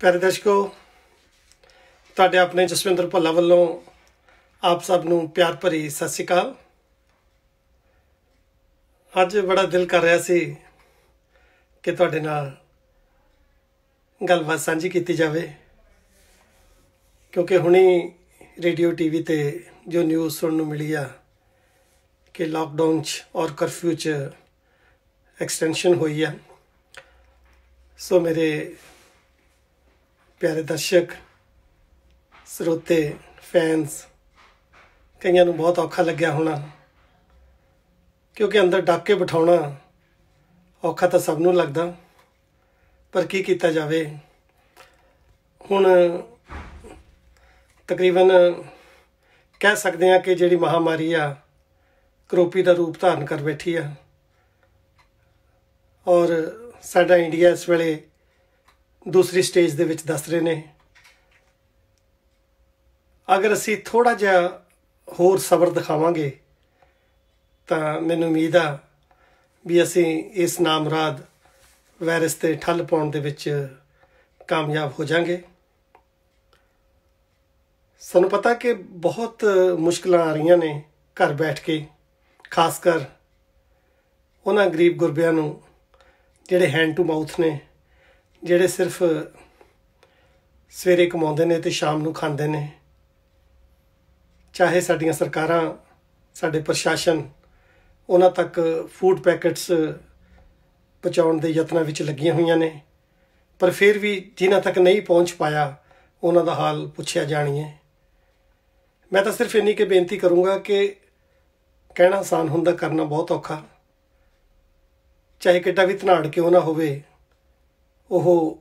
ਪਿਆਰੇ ਦਰਸ਼ਕੋ ਤੁਹਾਡੇ ਆਪਣੇ ਜਸਵਿੰਦਰ ਭੱਲਾ ਵੱਲੋਂ ਆਪ ਸਭ ਨੂੰ ਪਿਆਰ ਭਰੀ ਸਤਿ ਸ਼੍ਰੀ ਅਕਾਲ ਅੱਜ ਬੜਾ ਦਿਲ ਕਰ ਰਿਹਾ ਸੀ ਕਿ ਤੁਹਾਡੇ ਨਾਲ ਗੱਲਬਾਤ ਸਾਂਝੀ ਕੀਤੀ ਜਾਵੇ ਕਿਉਂਕਿ ਹੁਣੇ ਰੇਡੀਓ ਟੀਵੀ ਤੇ ਜੋ ਨਿਊਜ਼ ਸੁਣਨ ਨੂੰ ਮਿਲੀ ਆ ਕਿ ਲਾਕਡਾਊਨ 'ਚ ਔਰ ਕਰਫਿਊ 'ਚ ਐਕਸਟੈਂਸ਼ਨ ਹੋਈ ਆ ਸੋ ਮੇਰੇ ਪਿਆਰੇ ਦਰਸ਼ਕ ਸਰੋਤੇ ਫੈਨਸ ਕਈਆਂ ਨੂੰ ਬਹੁਤ ਔਖਾ ਲੱਗਿਆ ਹੋਣਾ ਕਿਉਂਕਿ ਅੰਦਰ ਡਾਕੇ ਕੇ ਬਿਠਾਉਣਾ ਔਖਾ ਤਾਂ ਸਭ ਨੂੰ ਲੱਗਦਾ ਪਰ ਕੀ ਕੀਤਾ ਜਾਵੇ ਹੁਣ ਤਕਰੀਬਨ ਕਹਿ ਸਕਦੇ ਹਾਂ ਕਿ ਜਿਹੜੀ ਮਹਾਮਾਰੀ ਆ ਕਰੋਪੀ ਦਾ ਰੂਪ ਧਾਰਨ ਕਰ ਬੈਠੀ ਆ ਔਰ ਸਾਡਾ ਇੰਡੀਆ ਇਸ ਵੇਲੇ ਦੂਸਰੀ ਸਟੇਜ ਦੇ ਵਿੱਚ ਦੱਸ ਰਹੇ ਨੇ ਅਗਰ ਅਸੀਂ ਥੋੜਾ ਜਿਹਾ ਹੋਰ ਸਬਰ ਦਿਖਾਵਾਂਗੇ ਤਾਂ ਮੈਨੂੰ ਉਮੀਦ ਆ ਵੀ ਅਸੀਂ ਇਸ ਨਾਮਰਾਦ ਵਾਇਰਸ ਤੇ ਠੱਲ ਪਾਉਣ ਦੇ ਵਿੱਚ ਕਾਮਯਾਬ ਹੋ ਜਾਾਂਗੇ ਸਾਨੂੰ ਪਤਾ ਕਿ ਬਹੁਤ ਮੁਸ਼ਕਲਾਂ ਆ ਰਹੀਆਂ ਨੇ ਘਰ ਬੈਠ ਕੇ ਖਾਸ ਕਰ ਉਹਨਾਂ ਗਰੀਬ ਗੁਰਬਿਆਂ ਨੂੰ ਜਿਹੜੇ ਹੈਂਡ ਟੂ ਮਾਊਥ ਨੇ ਜਿਹੜੇ ਸਿਰਫ ਸਵੇਰੇ ਕਮਾਉਂਦੇ ਨੇ ਤੇ ਸ਼ਾਮ ਨੂੰ ਖਾਂਦੇ ਨੇ ਚਾਹੇ ਸਾਡੀਆਂ ਸਰਕਾਰਾਂ ਸਾਡੇ ਪ੍ਰਸ਼ਾਸਨ ਉਹਨਾਂ ਤੱਕ ਫੂਡ ਪੈਕੇਟਸ ਪਹੁੰਚਾਉਣ ਦੇ ਯਤਨਾਂ ਵਿੱਚ ਲੱਗੀਆਂ ਹੋਈਆਂ ਨੇ ਪਰ ਫਿਰ ਵੀ ਜਿਨ੍ਹਾਂ ਤੱਕ ਨਹੀਂ ਪਹੁੰਚ ਪਾਇਆ ਉਹਨਾਂ ਦਾ ਹਾਲ ਪੁੱਛਿਆ ਜਾਣੀ ਹੈ ਮੈਂ ਤਾਂ ਸਿਰਫ ਇੰਨੀ ਕਿ ਬੇਨਤੀ ਕਰੂੰਗਾ ਕਿ ਕਹਿਣਾ ਆਸਾਨ ਹੁੰਦਾ ਕਰਨਾ ਬਹੁਤ ਔਖਾ ਚਾਹੇ ਕਿੱਡਾ ਵੀ ਧਨਾੜ ਕਿਉਂ ਨਾ ਹੋਵੇ ਉਹ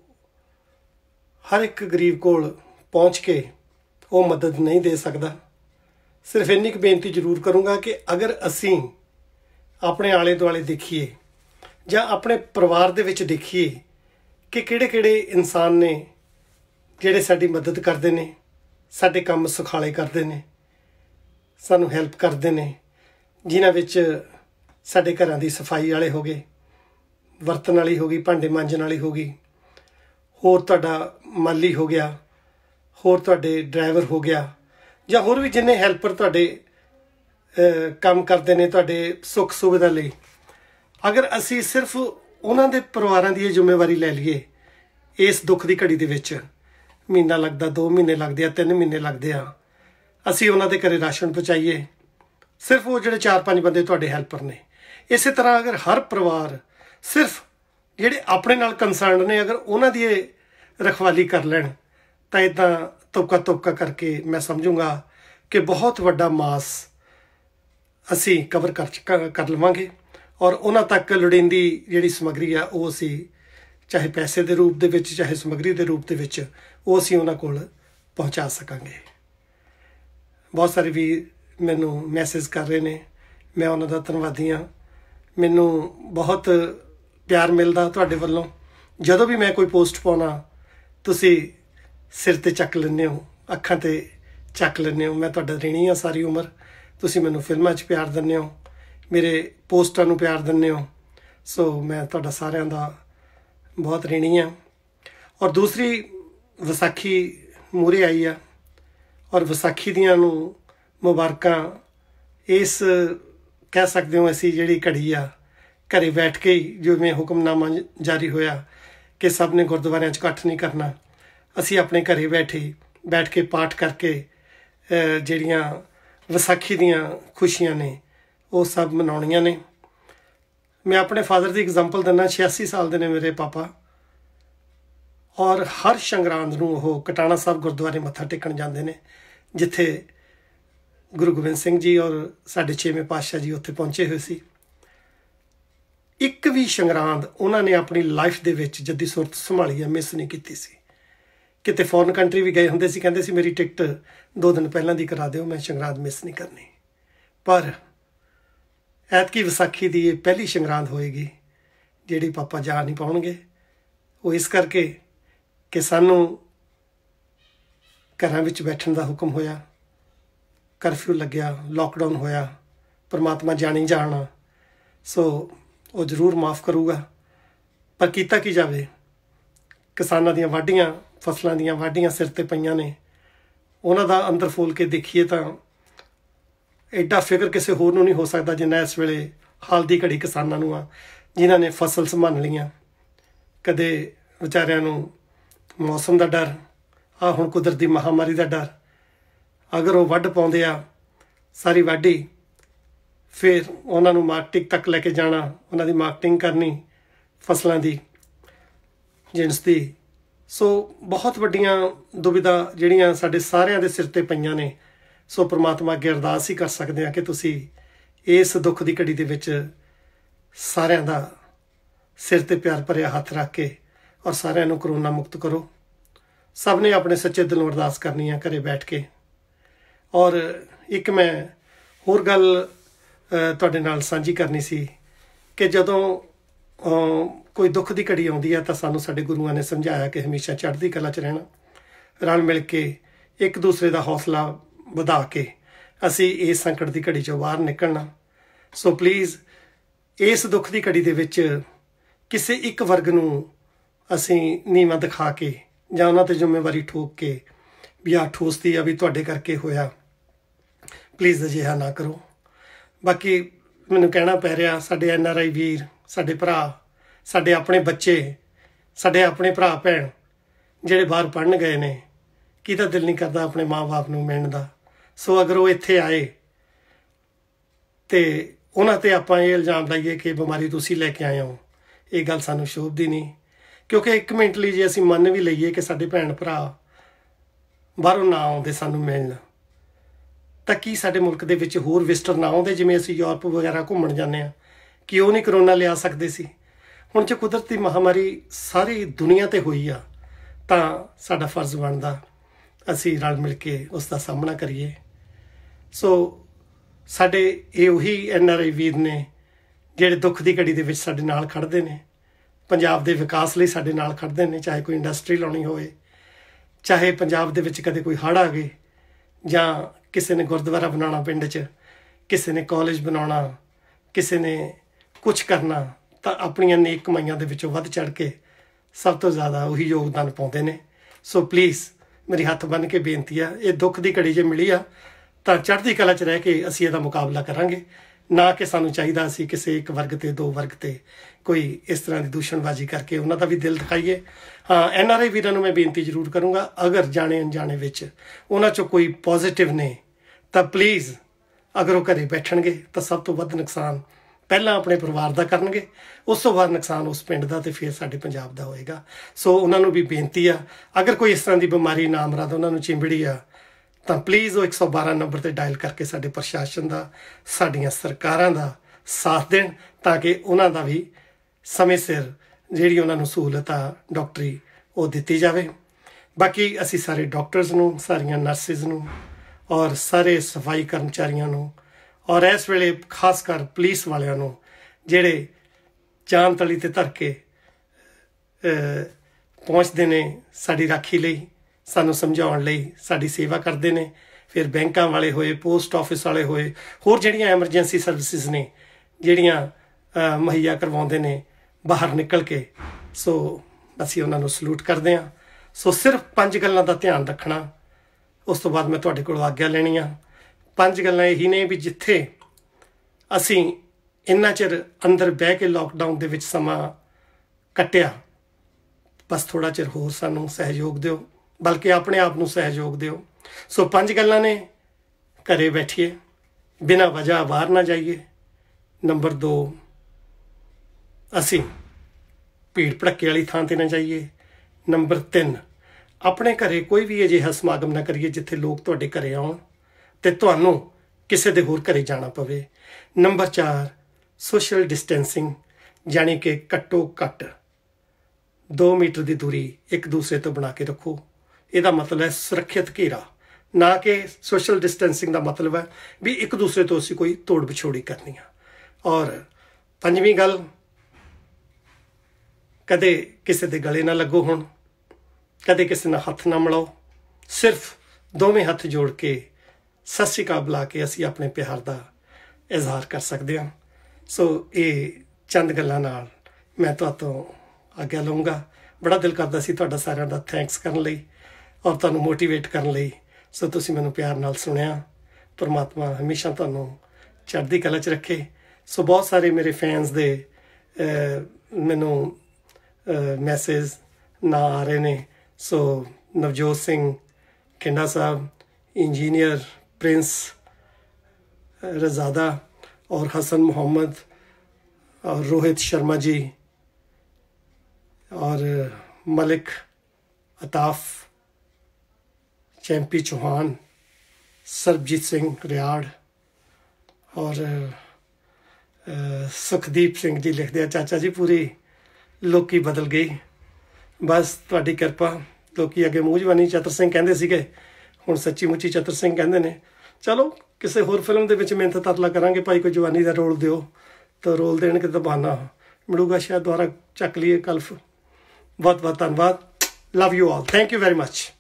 ਹਰ ਇੱਕ ਗਰੀਬ ਕੋਲ ਪਹੁੰਚ ਕੇ ਉਹ ਮਦਦ ਨਹੀਂ ਦੇ ਸਕਦਾ ਸਿਰਫ ਇੰਨੀ ਕੁ ਬੇਨਤੀ ਜ਼ਰੂਰ ਕਰੂੰਗਾ ਕਿ ਅਗਰ ਅਸੀਂ ਆਪਣੇ ਆਲੇ ਦੁਆਲੇ ਦੇਖੀਏ ਜਾਂ ਆਪਣੇ ਪਰਿਵਾਰ ਦੇ ਵਿੱਚ ਦੇਖੀਏ ਕਿ ਕਿਹੜੇ-ਕਿਹੜੇ ਇਨਸਾਨ ਨੇ ਜਿਹੜੇ ਸਾਡੀ ਮਦਦ ਕਰਦੇ ਨੇ ਸਾਡੇ ਕੰਮ ਸੁਖਾਲੇ ਕਰਦੇ ਨੇ ਸਾਨੂੰ ਹੈਲਪ ਕਰਦੇ ਨੇ ਜਿਨ੍ਹਾਂ ਵਿੱਚ ਸਾਡੇ ਘਰਾਂ ਦੀ ਸਫਾਈ ਵਾਲੇ ਹੋਗੇ ਵਰਤਨ ਵਾਲੀ ਹੋ ਗਈ ਭਾਂਡੇ ਮਾਂਜਣ ਵਾਲੀ ਹੋ ਗਈ ਹੋਰ ਤੁਹਾਡਾ ਮਾਲੀ ਹੋ ਗਿਆ ਹੋਰ ਤੁਹਾਡੇ ਡਰਾਈਵਰ ਹੋ ਗਿਆ ਜਾਂ ਹੋਰ ਵੀ ਜਿੰਨੇ ਹੈਲਪਰ ਤੁਹਾਡੇ ਕੰਮ ਕਰਦੇ ਨੇ ਤੁਹਾਡੇ ਸੁੱਖ ਸੁਵਿਧਾ ਲਈ ਅਗਰ ਅਸੀਂ ਸਿਰਫ ਉਹਨਾਂ ਦੇ ਪਰਿਵਾਰਾਂ ਦੀ ਜ਼ਿੰਮੇਵਾਰੀ ਲੈ ਲਈਏ ਇਸ ਦੁੱਖ ਦੀ ਘੜੀ ਦੇ ਵਿੱਚ ਮਹੀਨਾ ਲੱਗਦਾ 2 ਮਹੀਨੇ ਲੱਗਦੇ ਆ 3 ਮਹੀਨੇ ਲੱਗਦੇ ਆ ਅਸੀਂ ਉਹਨਾਂ ਦੇ ਘਰੇ ਰਾਸ਼ਨ ਪਹੁੰਚਾਈਏ ਸਿਰਫ ਉਹ ਜਿਹੜੇ 4-5 ਬੰਦੇ ਤੁਹਾਡੇ ਹੈਲਪਰ ਨੇ ਇਸੇ ਤਰ੍ਹਾਂ ਅਗਰ ਹਰ ਪਰਿਵਾਰ ਸਿਰਫ ਜਿਹੜੇ ਆਪਣੇ ਨਾਲ ਕੰਸਰਨਡ ਨੇ ਅਗਰ ਉਹਨਾਂ ਦੀ ਇਹ ਰਖਵਾਲੀ ਕਰ ਲੈਣ ਤਾਂ ਇਦਾਂ ਤੁਕਾ ਤੁਕਾ ਕਰਕੇ ਮੈਂ ਸਮਝੂੰਗਾ ਕਿ ਬਹੁਤ ਵੱਡਾ ਮਾਸ ਅਸੀਂ ਕਵਰ ਕਰ ਕਰ ਲਵਾਂਗੇ ਔਰ ਉਹਨਾਂ ਤੱਕ ਲੋੜੀਂਦੀ ਜਿਹੜੀ ਸਮਗਰੀ ਆ ਉਹ ਅਸੀਂ ਚਾਹੇ ਪੈਸੇ ਦੇ ਰੂਪ ਦੇ ਵਿੱਚ ਚਾਹੇ ਸਮਗਰੀ ਦੇ ਰੂਪ ਦੇ ਵਿੱਚ ਉਹ ਅਸੀਂ ਉਹਨਾਂ ਕੋਲ ਪਹੁੰਚਾ ਸਕਾਂਗੇ ਬਹੁਤ ਸਾਰੇ ਵੀ ਮੈਨੂੰ ਮੈਸੇਜ ਕਰ ਰਹੇ ਨੇ ਮੈਂ ਉਹਨਾਂ ਦਾ ਧੰਨਵਾਦੀ ਆ ਮੈਨੂੰ ਬਹੁਤ ਪਿਆਰ ਮਿਲਦਾ ਤੁਹਾਡੇ ਵੱਲੋਂ ਜਦੋਂ ਵੀ ਮੈਂ ਕੋਈ ਪੋਸਟ ਪਾਉਣਾ ਤੁਸੀਂ ਸਿਰ ਤੇ ਚੱਕ ਲੈਂਦੇ ਹੋ ਅੱਖਾਂ ਤੇ ਚੱਕ ਲੈਂਦੇ ਹੋ ਮੈਂ ਤੁਹਾਡਾ ਰਹਿਣੀ ਆ ਸਾਰੀ ਉਮਰ ਤੁਸੀਂ ਮੈਨੂੰ ਫਿਲਮਾਂ 'ਚ ਪਿਆਰ ਦਿੰਦੇ ਹੋ ਮੇਰੇ ਪੋਸਟਾਂ ਨੂੰ ਪਿਆਰ ਦਿੰਦੇ ਹੋ ਸੋ ਮੈਂ ਤੁਹਾਡਾ ਸਾਰਿਆਂ ਦਾ ਬਹੁਤ ਰਹਿਣੀ ਆ ਔਰ ਦੂਸਰੀ ਵਿਸਾਖੀ ਮੂਰੇ ਆਈ ਆ ਔਰ ਵਿਸਾਖੀ ਦੀਆਂ ਨੂੰ ਮੁਬਾਰਕਾਂ ਇਸ ਕਹਿ ਸਕਦੇ ਹਾਂ ਅਸੀਂ ਜਿਹੜੀ ਘੜੀ ਆ ਘਰੇ ਬੈਠ ਕੇ ਜਿਵੇਂ ਹੁਕਮਨਾਮਾ ਜਾਰੀ ਹੋਇਆ ਕਿ ਸਭ ਨੇ ਗੁਰਦੁਆਰਿਆਂ 'ਚ ਇਕੱਠ ਨਹੀਂ ਕਰਨਾ ਅਸੀਂ ਆਪਣੇ ਘਰੇ ਬੈਠੇ ਬੈਠ ਕੇ ਪਾਠ ਕਰਕੇ ਜਿਹੜੀਆਂ ਵਿਸਾਖੀ ਦੀਆਂ ਖੁਸ਼ੀਆਂ ਨੇ ਉਹ ਸਭ ਮਨਾਉਣੀਆਂ ਨੇ ਮੈਂ ਆਪਣੇ ਫਾਦਰ ਦੀ ਐਗਜ਼ਾਮਪਲ ਦਿੰਨਾ 86 ਸਾਲ ਦੇ ਨੇ ਮੇਰੇ ਪਾਪਾ ਔਰ ਹਰ ਸੰਗਰਾਂਦ ਨੂੰ ਉਹ ਕਟਾਣਾ ਸਾਹਿਬ ਗੁਰਦੁਆਰੇ ਮੱਥਾ ਟੇਕਣ ਜਾਂਦੇ ਨੇ ਜਿੱਥੇ ਗੁਰੂ ਗੋਬਿੰਦ ਸਿੰਘ ਜੀ ਔਰ ਸਾਡੇ 6ਵੇਂ ਪਾਤਸ਼ਾਹ ਜੀ ਉੱਥੇ ਪਹੁੰਚੇ ਹੋਏ ਸੀ ਇੱਕ ਵੀ ਸੰਗਰਾਂਦ ਉਹਨਾਂ ਨੇ ਆਪਣੀ ਲਾਈਫ ਦੇ ਵਿੱਚ ਜੱਦੀ ਸੁਰਤ ਸੰਭਾਲੀ ਆ ਮਿਸ ਨਹੀਂ ਕੀਤੀ ਸੀ ਕਿਤੇ ਫੋਰਨ ਕੰਟਰੀ ਵੀ ਗਏ ਹੁੰਦੇ ਸੀ ਕਹਿੰਦੇ ਸੀ ਮੇਰੀ ਟਿਕਟ 2 ਦਿਨ ਪਹਿਲਾਂ ਦੀ ਕਰਾ ਦਿਓ ਮੈਂ ਸੰਗਰਾਂਦ ਮਿਸ ਨਹੀਂ ਕਰਨੀ ਪਰ ਐਤਕੀ ਵਿਸਾਖੀ ਦੀ ਇਹ ਪਹਿਲੀ ਸੰਗਰਾਂਦ ਹੋਏਗੀ ਜਿਹੜੀ ਪਾਪਾ ਜਾ ਨਹੀਂ ਪਾਉਣਗੇ ਉਹ ਇਸ ਕਰਕੇ ਕਿ ਸਾਨੂੰ ਘਰਾਂ ਵਿੱਚ ਬੈਠਣ ਦਾ ਹੁਕਮ ਹੋਇਆ ਕਰਫਿਊ ਲੱਗਿਆ ਲਾਕਡਾਊਨ ਹੋਇਆ ਪਰਮਾਤਮਾ ਜਾਣੀ ਜਾਣਾ ਸੋ ਉਹ ਜ਼ਰੂਰ ਮਾਫ ਕਰੂਗਾ ਪਰ ਕੀਤਾ ਕੀ ਜਾਵੇ ਕਿਸਾਨਾਂ ਦੀਆਂ ਵਾਢੀਆਂ ਫਸਲਾਂ ਦੀਆਂ ਵਾਢੀਆਂ ਸਿਰ ਤੇ ਪਈਆਂ ਨੇ ਉਹਨਾਂ ਦਾ ਅੰਦਰ ਫੋਲ ਕੇ ਦੇਖੀਏ ਤਾਂ ਐਡਾ ਫਿਕਰ ਕਿਸੇ ਹੋਰ ਨੂੰ ਨਹੀਂ ਹੋ ਸਕਦਾ ਜਿੰਨਾ ਇਸ ਵੇਲੇ ਹਾਲ ਦੀ ਘੜੀ ਕਿਸਾਨਾਂ ਨੂੰ ਆ ਜਿਨ੍ਹਾਂ ਨੇ ਫਸਲ ਸੰਭਾਲ ਲਈਆਂ ਕਦੇ ਵਿਚਾਰਿਆਂ ਨੂੰ ਮੌਸਮ ਦਾ ਡਰ ਆ ਹੁਣ ਕੁਦਰਤੀ ਮਹਾਮਾਰੀ ਦਾ ਡਰ ਅਗਰ ਉਹ ਵੱਢ ਪਾਉਂਦੇ ਆ ਸਾਰੀ ਵਾਢੀ ਫਿਰ ਉਹਨਾਂ ਨੂੰ ਮਾਰਕੀਟ ਤੱਕ ਲੈ ਕੇ ਜਾਣਾ ਉਹਨਾਂ ਦੀ ਮਾਰਕੀਟਿੰਗ ਕਰਨੀ ਫਸਲਾਂ ਦੀ ਜਿੰਸ ਦੀ ਸੋ ਬਹੁਤ ਵੱਡੀਆਂ ਦੁਬਿਧਾ ਜਿਹੜੀਆਂ ਸਾਡੇ ਸਾਰਿਆਂ ਦੇ ਸਿਰ ਤੇ ਪਈਆਂ ਨੇ ਸੋ ਪ੍ਰਮਾਤਮਾ ਅੱਗੇ ਅਰਦਾਸ ਹੀ ਕਰ ਸਕਦੇ ਆ ਕਿ ਤੁਸੀਂ ਇਸ ਦੁੱਖ ਦੀ ਘੜੀ ਦੇ ਵਿੱਚ ਸਾਰਿਆਂ ਦਾ ਸਿਰ ਤੇ ਪਿਆਰ ਭਰਿਆ ਹੱਥ ਰੱਖ ਕੇ ਔਰ ਸਾਰਿਆਂ ਨੂੰ ਕਰੋਨਾ ਮੁਕਤ ਕਰੋ ਸਭ ਨੇ ਆਪਣੇ ਸੱਚੇ ਦਿਲੋਂ ਅਰਦਾਸ ਕਰਨੀ ਆ ਘਰੇ ਬੈਠ ਕੇ ਔਰ ਇੱਕ ਮੈਂ ਹੋਰ ਗੱਲ ਤੁਹਾਡੇ ਨਾਲ ਸਾਂਝੀ ਕਰਨੀ ਸੀ ਕਿ ਜਦੋਂ ਕੋਈ ਦੁੱਖ ਦੀ ਘੜੀ ਆਉਂਦੀ ਹੈ ਤਾਂ ਸਾਨੂੰ ਸਾਡੇ ਗੁਰੂਆਂ ਨੇ ਸਮਝਾਇਆ ਕਿ ਹਮੇਸ਼ਾ ਚੜ੍ਹਦੀ ਕਲਾ 'ਚ ਰਹਿਣਾ ਰਲ ਮਿਲ ਕੇ ਇੱਕ ਦੂਸਰੇ ਦਾ ਹੌਸਲਾ ਵਧਾ ਕੇ ਅਸੀਂ ਇਸ ਸੰਕਟ ਦੀ ਘੜੀ 'ਚੋਂ ਬਾਹਰ ਨਿਕਲਣਾ ਸੋ ਪਲੀਜ਼ ਇਸ ਦੁੱਖ ਦੀ ਘੜੀ ਦੇ ਵਿੱਚ ਕਿਸੇ ਇੱਕ ਵਰਗ ਨੂੰ ਅਸੀਂ ਨੀਵਾ ਦਿਖਾ ਕੇ ਜਾਂ ਉਹਨਾਂ ਤੇ ਜ਼ਿੰਮੇਵਾਰੀ ਠੋਕ ਕੇ ਵੀ ਆ ਠੋਸਦੀ ਆ ਵੀ ਤੁਹਾਡੇ ਕਰਕੇ ਹੋਇਆ ਪਲੀਜ਼ ਅਜਿਹਾ ਨਾ ਕਰੋ ਬਾਕੀ ਮੈਨੂੰ ਕਹਿਣਾ ਪੈ ਰਿਹਾ ਸਾਡੇ ਐਨ ਆਰ ਆਈ ਵੀਰ ਸਾਡੇ ਭਰਾ ਸਾਡੇ ਆਪਣੇ ਬੱਚੇ ਸਾਡੇ ਆਪਣੇ ਭਰਾ ਭੈਣ ਜਿਹੜੇ ਬਾਹਰ ਪੜਨ ਗਏ ਨੇ ਕੀ ਤਾਂ ਦਿਲ ਨਹੀਂ ਕਰਦਾ ਆਪਣੇ ਮਾਪੇ ਨੂੰ ਮਿਲਣ ਦਾ ਸੋ ਅਗਰ ਉਹ ਇੱਥੇ ਆਏ ਤੇ ਉਹਨਾਂ ਤੇ ਆਪਾਂ ਇਹ ਇਲਜ਼ਾਮ ਲਾਈਏ ਕਿ ਬਿਮਾਰੀ ਤੁਸੀਂ ਲੈ ਕੇ ਆਏ ਹੋ ਇਹ ਗੱਲ ਸਾਨੂੰ ਸ਼ੋਭਦੀ ਨਹੀਂ ਕਿਉਂਕਿ ਇੱਕ ਮਿੰਟ ਲਈ ਜੇ ਅਸੀਂ ਮੰਨ ਵੀ ਲਈਏ ਕਿ ਸਾਡੇ ਭੈਣ ਭਰਾ ਬਾਹਰੋਂ ਨਾ ਆਉਂਦੇ ਸਾਨੂੰ ਮਿਲਣ ਤਾਂ ਕੀ ਸਾਡੇ ਮੁਲਕ ਦੇ ਵਿੱਚ ਹੋਰ ਵਿਸਟਰ ਨਾ ਆਉਂਦੇ ਜਿਵੇਂ ਅਸੀਂ ਯੂਰਪ ਵਗੈਰਾ ਘੁੰਮਣ ਜਾਂਦੇ ਆ ਕਿ ਉਹ ਨਹੀਂ ਕਰੋਨਾ ਲਿਆ ਸਕਦੇ ਸੀ ਹੁਣ ਜੇ ਕੁਦਰਤੀ ਮਹਾਮਾਰੀ ਸਾਰੀ ਦੁਨੀਆ ਤੇ ਹੋਈ ਆ ਤਾਂ ਸਾਡਾ ਫਰਜ਼ ਬਣਦਾ ਅਸੀਂ ਰਲ ਮਿਲ ਕੇ ਉਸ ਦਾ ਸਾਹਮਣਾ ਕਰੀਏ ਸੋ ਸਾਡੇ ਇਹ ਉਹੀ ਐਨ ਆਰ ਆਈ ਵੀਰ ਨੇ ਜਿਹੜੇ ਦੁੱਖ ਦੀ ਘੜੀ ਦੇ ਵਿੱਚ ਸਾਡੇ ਨਾਲ ਖੜਦੇ ਨੇ ਪੰਜਾਬ ਦੇ ਵਿਕਾਸ ਲਈ ਸਾਡੇ ਨਾਲ ਖੜਦੇ ਨੇ ਚਾਹੇ ਕੋਈ ਇੰਡਸਟਰੀ ਲਾਉਣੀ ਹੋਵੇ ਚਾਹੇ ਪੰਜਾਬ ਦੇ ਵਿੱਚ ਕਦੇ ਕੋਈ ਹੜ ਆ ਗਏ ਜਾਂ ਕਿਸੇ ਨੇ ਗੁਰਦੁਆਰਾ ਬਣਾਉਣਾ ਪਿੰਡ 'ਚ ਕਿਸੇ ਨੇ ਕਾਲਜ ਬਣਾਉਣਾ ਕਿਸੇ ਨੇ ਕੁਝ ਕਰਨਾ ਤਾਂ ਆਪਣੀਆਂ ਨੇਕ ਕਮਾਈਆਂ ਦੇ ਵਿੱਚੋਂ ਵੱਧ ਚੜ ਕੇ ਸਭ ਤੋਂ ਜ਼ਿਆਦਾ ਉਹੀ ਯੋਗਦਾਨ ਪਾਉਂਦੇ ਨੇ ਸੋ ਪਲੀਜ਼ ਮੇਰੀ ਹੱਥ ਬੰਨ ਕੇ ਬੇਨਤੀ ਆ ਇਹ ਦੁੱਖ ਦੀ ਘੜੀ ਜੇ ਮਿਲੀ ਆ ਤਾਂ ਚੜ੍ਹਦੀ ਕਲਾ 'ਚ ਰਹਿ ਕੇ ਅਸੀਂ ਇਹਦਾ ਮੁਕਾਬਲਾ ਕਰਾਂਗੇ ਨਾ ਕਿ ਸਾਨੂੰ ਚਾਹੀਦਾ ਸੀ ਕਿਸੇ ਇੱਕ ਵਰਗ ਤੇ ਦੋ ਵਰਗ ਤੇ ਕੋਈ ਇਸ ਤਰ੍ਹਾਂ ਦੀ ਦੂਸ਼ਣਬਾਜ਼ੀ ਕਰਕੇ ਉਹਨਾਂ ਦਾ ਵੀ ਦਿਲ ਦਿਖਾਈਏ ਹਾਂ ਐਨ ਆਰ ਆਈ ਵੀਰਾਂ ਨੂੰ ਮੈਂ ਬੇਨਤੀ ਜ਼ਰੂਰ ਕਰੂੰਗਾ ਅਗਰ ਜਾਣੇ ਅਣਜਾਣੇ ਵਿੱਚ ਉਹਨਾਂ 'ਚੋਂ ਕੋਈ ਪੋਜ਼ਿਟਿਵ ਨੇ ਤਾਂ ਪਲੀਜ਼ ਅਗਰ ਉਹ ਘਰੇ ਬੈਠਣਗੇ ਤਾਂ ਸਭ ਤੋਂ ਵੱਧ ਨੁਕਸਾਨ ਪਹਿਲਾਂ ਆਪਣੇ ਪਰਿਵਾਰ ਦਾ ਕਰਨਗੇ ਉਸ ਤੋਂ ਬਾਅਦ ਨੁਕਸਾਨ ਉਸ ਪਿੰਡ ਦਾ ਤੇ ਫਿਰ ਸਾਡੇ ਪੰਜਾਬ ਦਾ ਹੋਏਗਾ ਸੋ ਉਹਨਾਂ ਨੂੰ ਵੀ ਬੇਨਤੀ ਆ ਅਗਰ ਕੋਈ ਇਸ ਤਰ੍ਹਾਂ ਦੀ ਬਿਮਾਰੀ ਨਾਮਰਾ ਤਾਂ ਉਹਨਾਂ ਨੂੰ ਚਿੰਬੜੀ ਆ ਤਾਂ ਪਲੀਜ਼ ਉਹ 112 ਨੰਬਰ ਤੇ ਡਾਇਲ ਕਰਕੇ ਸਾਡੇ ਪ੍ਰਸ਼ਾਸਨ ਦਾ ਸਾਡੀਆਂ ਸਰਕਾਰਾਂ ਦਾ ਸਾਥ ਦੇਣ ਤਾਂ ਕਿ ਉਹਨਾਂ ਦਾ ਵੀ ਸਮੇਂ ਸਿਰ ਜਿਹੜੀ ਉਹਨਾਂ ਨੂੰ ਸਹੂਲਤ ਆ ਡਾਕਟਰੀ ਉਹ ਦਿੱਤੀ ਜਾਵੇ ਬਾਕੀ ਅਸੀਂ ਸਾਰੇ ਡਾਕਟਰਸ ਨੂੰ ਸਾਰੀਆਂ ਨਰਸਿਸ ਨੂੰ ਔਰ ਸਾਰੇ ਸਫਾਈ ਕਰਮਚਾਰੀਆਂ ਨੂੰ ਔਰ ਇਸ ਵੇਲੇ ਖਾਸ ਕਰ ਪੁਲਿਸ ਵਾਲਿਆਂ ਨੂੰ ਜਿਹੜੇ ਚਾਂਦ ਤਲੀ ਤੇ ਧਰ ਕੇ ਪਹੁੰਚਦੇ ਨੇ ਸਾਡੀ ਰਾਖੀ ਲਈ ਸਾਨੂੰ ਸਮਝਾਉਣ ਲਈ ਸਾਡੀ ਸੇਵਾ ਕਰਦੇ ਨੇ ਫਿਰ ਬੈਂਕਾਂ ਵਾਲੇ ਹੋਏ ਪੋਸਟ ਆਫਿਸ ਵਾਲੇ ਹੋਏ ਹੋਰ ਜਿਹੜੀਆਂ ਐਮਰਜੈਂਸੀ ਸਰਵਿਸਿਜ਼ ਨੇ ਜਿਹੜੀਆਂ ਮਹੱਈਆ ਕਰਵਾਉਂਦੇ ਨੇ ਬਾਹਰ ਨਿਕਲ ਕੇ ਸੋ ਅਸੀਂ ਉਹਨਾਂ ਨੂੰ ਸਲੂਟ ਕਰਦੇ ਆ ਸੋ ਸਿਰਫ ਪੰਜ ਗੱਲਾਂ ਦਾ ਧਿਆਨ ਰੱਖਣਾ ਉਸ ਤੋਂ ਬਾਅਦ ਮੈਂ ਤੁਹਾਡੇ ਕੋਲ ਆਗਿਆ ਲੈਣੀ ਆ ਪੰਜ ਗੱਲਾਂ ਇਹੀ ਨੇ ਵੀ ਜਿੱਥੇ ਅਸੀਂ ਇੰਨਾ ਚਿਰ ਅੰਦਰ ਬਹਿ ਕੇ ਲਾਕਡਾਊਨ ਦੇ ਵਿੱਚ ਸਮਾਂ ਕੱਟਿਆ ਬਸ ਥੋੜਾ ਚਿਰ ਹੋਰ ਸਾਨੂੰ ਸਹਿਯੋਗ ਦਿਓ ਬਲਕਿ ਆਪਣੇ ਆਪ ਨੂੰ ਸਹਿਯੋਗ ਦਿਓ ਸੋ ਪੰਜ ਗੱਲਾਂ ਨੇ ਘਰੇ ਬੈਠੀਏ ਬਿਨਾਂ ਵਜ੍ਹਾ ਬਾਹਰ ਨਾ ਜਾਈਏ ਨੰਬਰ 2 ਅਸੀਂ ਭੀੜ ਭੜੱਕੇ ਵਾਲੀ ਥਾਂ ਤੇ ਨਾ ਜਾਈਏ ਨੰਬਰ 3 ਆਪਣੇ ਘਰੇ ਕੋਈ ਵੀ ਅਜਿਹਾ ਸਮਾਗਮ ਨਾ ਕਰੀਏ ਜਿੱਥੇ ਲੋਕ ਤੁਹਾਡੇ ਘਰੇ ਆਉਣ ਤੇ ਤੁਹਾਨੂੰ ਕਿਸੇ ਦੇ ਹੋਰ ਘਰੇ ਜਾਣਾ ਪਵੇ ਨੰਬਰ 4 ਸੋਸ਼ਲ ਡਿਸਟੈਂਸਿੰਗ ਯਾਨੀ ਕਿ ਕਟੋ ਕਟ 2 ਮੀਟਰ ਦੀ ਦੂਰੀ ਇੱਕ ਦੂਸਰੇ ਤੋਂ ਬਣਾ ਕੇ ਰੱਖੋ ਇਹਦਾ ਮਤਲਬ ਹੈ ਸੁਰੱਖਿਅਤ ਘੇਰਾ ਨਾ ਕਿ ਸੋਸ਼ਲ ਡਿਸਟੈਂਸਿੰਗ ਦਾ ਮਤਲਬ ਹੈ ਵੀ ਇੱਕ ਦੂਸਰੇ ਤੋਂ ਅਸੀਂ ਕੋਈ ਤੋੜ ਵਿਛੋੜੀ ਕਰਨੀ ਆ ਔਰ ਪੰਜਵੀਂ ਗੱਲ ਕਦੇ ਕਿਸੇ ਦੇ ਗਲੇ ਨਾ ਲੱਗੋ ਹੁਣ ਕਦੇ ਕਿਸੇ ਨਾਲ ਹੱਥ ਨਾ ਮਿਲਾਓ ਸਿਰਫ ਦੋਵੇਂ ਹੱਥ ਜੋੜ ਕੇ ਸਤਿ ਸ਼੍ਰੀ ਅਕਾਲ ਬੁਲਾ ਕੇ ਅਸੀਂ ਆਪਣੇ ਪਿਆਰ ਦਾ ਇਜ਼ਹਾਰ ਕਰ ਸਕਦੇ ਹਾਂ ਸੋ ਇਹ ਚੰਦ ਗੱਲਾਂ ਨਾਲ ਮੈਂ ਤੁਹਾਤੋਂ ਅੱਗੇ ਲਵਾਂਗਾ ਬੜਾ ਦਿਲ ਕਰਦਾ ਸੀ ਤੁਹਾਡਾ ਸਾਰਿਆਂ ਦਾ ਥੈਂਕਸ ਕਰਨ ਲਈ ਔਰ ਤੁਹਾਨੂੰ ਮੋਟੀਵੇਟ ਕਰਨ ਲਈ ਸੋ ਤੁਸੀਂ ਮੈਨੂੰ ਪਿਆਰ ਨਾਲ ਸੁਣਿਆ ਪਰਮਾਤਮਾ ਹਮੇਸ਼ਾ ਤੁਹਾਨੂੰ ਚੜ੍ਹਦੀ ਕਲਾ 'ਚ ਰੱਖੇ ਸੋ ਬਹੁਤ ਸਾਰੇ ਮੇਰੇ ਫੈਨਸ ਦੇ ਮੈਨੂੰ ਮੈਸੇਜ ਨਾ ਆ ਰਹੇ ਨੇ सो नवजोत सिंह खिंडा साहब इंजीनियर प्रिंस रजादा और हसन मोहम्मद और रोहित शर्मा जी और मलिक अताफ चैम्पी चौहान सरबजीत सिंह रियाड़ और सुखदीप uh, सिंह uh, जी लिखते हैं चाचा जी पूरी लोकी बदल गई ਬਸ ਤੁਹਾਡੀ ਕਿਰਪਾ ਲੋਕੀ ਅੱਗੇ ਮੂੰਹ ਜਵਾਨੀ ਚਤਰ ਸਿੰਘ ਕਹਿੰਦੇ ਸੀਗੇ ਹੁਣ ਸੱਚੀ ਮੁੱਚੀ ਚਤਰ ਸਿੰਘ ਕਹਿੰਦੇ ਨੇ ਚਲੋ ਕਿਸੇ ਹੋਰ ਫਿਲਮ ਦੇ ਵਿੱਚ ਮਿਹਨਤ ਤਤਲਾ ਕਰਾਂਗੇ ਭਾਈ ਕੋਈ ਜਵਾਨੀ ਦਾ ਰੋਲ ਦਿਓ ਤਾਂ ਰੋਲ ਦੇਣ ਕੇ ਦਬਾਨਾ ਮਿਲੂਗਾ ਸ਼ਾਇਦ ਦੁਆਰਾ ਚੱਕ ਲਈਏ ਕਲਫ ਬਹੁਤ ਬਹੁਤ ਧੰਨਵਾਦ love you all thank you very much